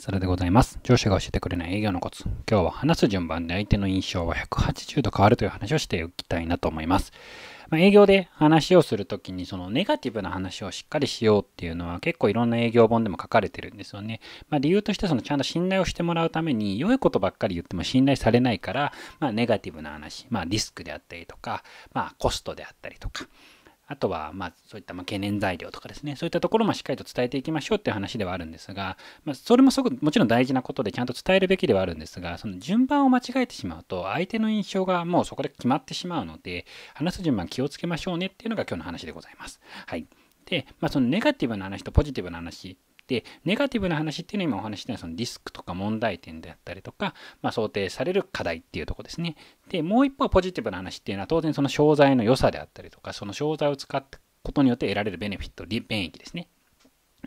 それでございます。上司が教えてくれない営業のコツ。今日は話す順番で相手の印象は180度変わるという話をしておきたいなと思います。まあ、営業で話をするときにそのネガティブな話をしっかりしようっていうのは結構いろんな営業本でも書かれてるんですよね。まあ、理由としてそのちゃんと信頼をしてもらうために良いことばっかり言っても信頼されないから、まあ、ネガティブな話、まあ、リスクであったりとか、まあ、コストであったりとか、あとは、まあ、そういったま懸念材料とかですね、そういったところもしっかりと伝えていきましょうっていう話ではあるんですが、まあ、それもすごくもちろん大事なことでちゃんと伝えるべきではあるんですが、その順番を間違えてしまうと、相手の印象がもうそこで決まってしまうので、話す順番気をつけましょうねっていうのが今日の話でございます。はい。で、まあ、そのネガティブな話とポジティブな話て、ネガティブな話っていうのは今お話したようなそのリスクとか問題点であったりとか、まあ、想定される課題っていうとこですね。で、もう一方ポジティブな話っていうのは当然その商材の良さであったりとか、その商材を使ったことによって得られるベネフィット、便益ですね。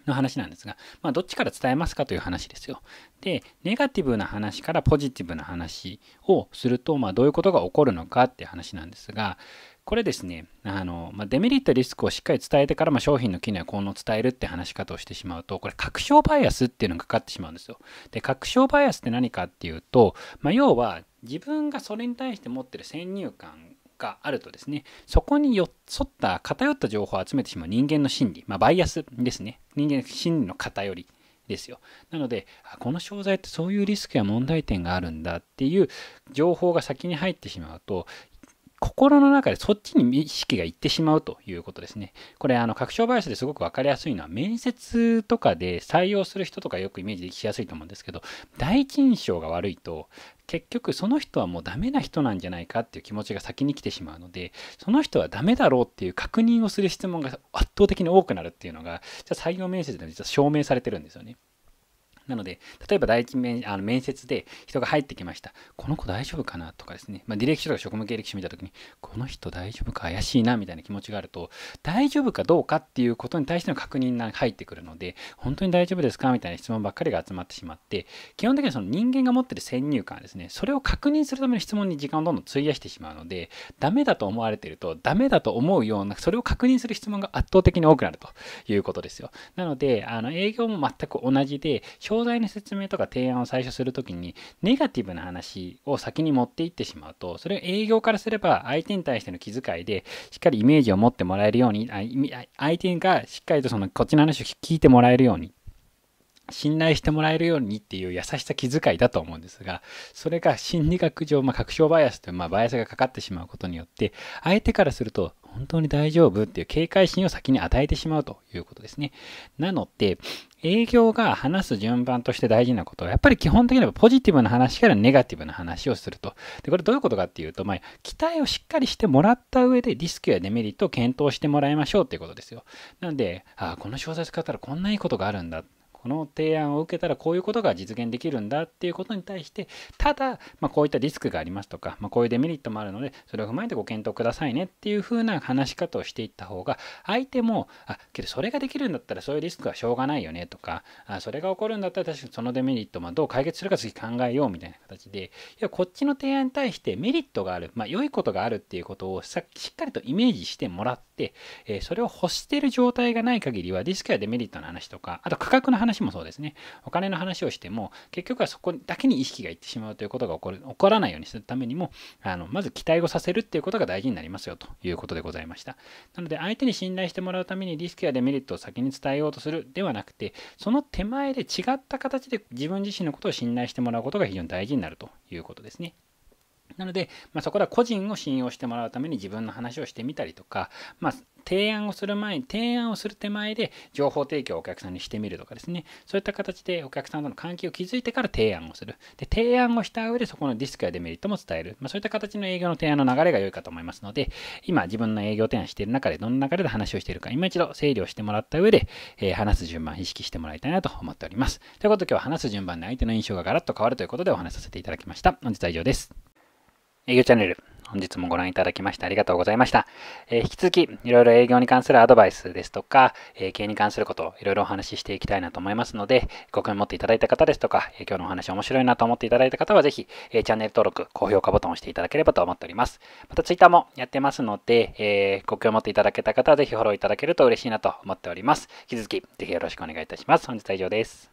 の話なんですが、まあ、どっちから伝えますかという話ですよ。で、ネガティブな話からポジティブな話をすると、まあ、どういうことが起こるのかって話なんですが、これですね、あのまあ、デメリット、リスクをしっかり伝えてから、まあ、商品の機能や効能を伝えるって話し方をしてしまうと、これ、確証バイアスっていうのがかかってしまうんですよ。で、確証バイアスって何かっていうと、まあ、要は自分がそれに対して持ってる先入観があるとですね、そこによ沿った偏った情報を集めてしまう人間の心理、まあ、バイアスですね。人間の心理の偏りですよ。なので、この商材ってそういうリスクや問題点があるんだっていう情報が先に入ってしまうと、心の中でそっちに意識がいってしまうということですね。これ、あの、確証バイアスですごく分かりやすいのは、面接とかで採用する人とかよくイメージしやすいと思うんですけど、第一印象が悪いと、結局その人はもうダメな人なんじゃないかっていう気持ちが先に来てしまうので、その人はダメだろうっていう確認をする質問が圧倒的に多くなるっていうのが、じゃ採用面接で実は証明されてるんですよね。なので、例えば第一面あの面接で人が入ってきました。この子大丈夫かなとかですね、まあ、履歴書とか職務経歴書見たときに、この人大丈夫か怪しいなみたいな気持ちがあると、大丈夫かどうかっていうことに対しての確認が入ってくるので、本当に大丈夫ですかみたいな質問ばっかりが集まってしまって、基本的にその人間が持ってる先入観ですね、それを確認するための質問に時間をどんどん費やしてしまうので、ダメだと思われてると、ダメだと思うような、それを確認する質問が圧倒的に多くなるということですよ。なので、あの営業も全く同じで、教材の説明とか提案を最初する時にネガティブな話を先に持っていってしまうとそれを営業からすれば相手に対しての気遣いでしっかりイメージを持ってもらえるように相手がしっかりとそのこっちの話を聞いてもらえるように信頼してもらえるようにっていう優しさ気遣いだと思うんですが、それが心理学上、まあ、確証バイアスという、まあ、バイアスがかかってしまうことによって、相手からすると、本当に大丈夫っていう警戒心を先に与えてしまうということですね。なので、営業が話す順番として大事なことは、やっぱり基本的にはポジティブな話からネガティブな話をすると。で、これどういうことかっていうと、まあ、期待をしっかりしてもらった上で、リスクやデメリットを検討してもらいましょうっていうことですよ。なんで、ああ、この小説使ったらこんないいことがあるんだってこの提案を受けたらこういうことが実現できるんだっていうことに対してただ、まあ、こういったリスクがありますとか、まあ、こういうデメリットもあるのでそれを踏まえてご検討くださいねっていうふうな話し方をしていった方が相手もあけどそれができるんだったらそういうリスクはしょうがないよねとかあそれが起こるんだったら確かにそのデメリットもどう解決するか次考えようみたいな形でいやこっちの提案に対してメリットがある、まあ、良いことがあるっていうことをしっかりとイメージしてもらって、えー、それを欲してる状態がない限りはリスクやデメリットの話とかあと価格の話もそうですね。お金の話をしても、結局はそこだけに意識がいってしまうということが起こる起こらないようにするためにも、あのまず期待をさせるっていうことが大事になりますよということでございました。なので、相手に信頼してもらうためにリスクやデメリットを先に伝えようとするではなくて、その手前で違った形で自分自身のことを信頼してもらうことが非常に大事になるということですね。なので、まあ、そこでは個人を信用してもらうために自分の話をしてみたりとか、まあ、提案をする前に、提案をする手前で情報提供をお客さんにしてみるとかですね、そういった形でお客さんとの関係を築いてから提案をする。で、提案をした上でそこのディスクやデメリットも伝える。まあ、そういった形の営業の提案の流れが良いかと思いますので、今自分の営業提案している中でどんな流れで話をしているか、今一度整理をしてもらった上で、えー、話す順番意識してもらいたいなと思っております。ということで今日は話す順番で相手の印象がガラッと変わるということでお話しさせていただきました。本日は以上です。営業チャンネル。本日もご覧いただきましてありがとうございました。えー、引き続き、いろいろ営業に関するアドバイスですとか、えー、経営に関することをいろいろお話ししていきたいなと思いますので、ご興味持っていただいた方ですとか、えー、今日のお話面白いなと思っていただいた方は、ぜひ、えチャンネル登録、高評価ボタンを押していただければと思っております。また、ツイッターもやってますので、えご興味持っていただけた方は、ぜひフォローいただけると嬉しいなと思っております。引き続き、ぜひよろしくお願いいたします。本日は以上です。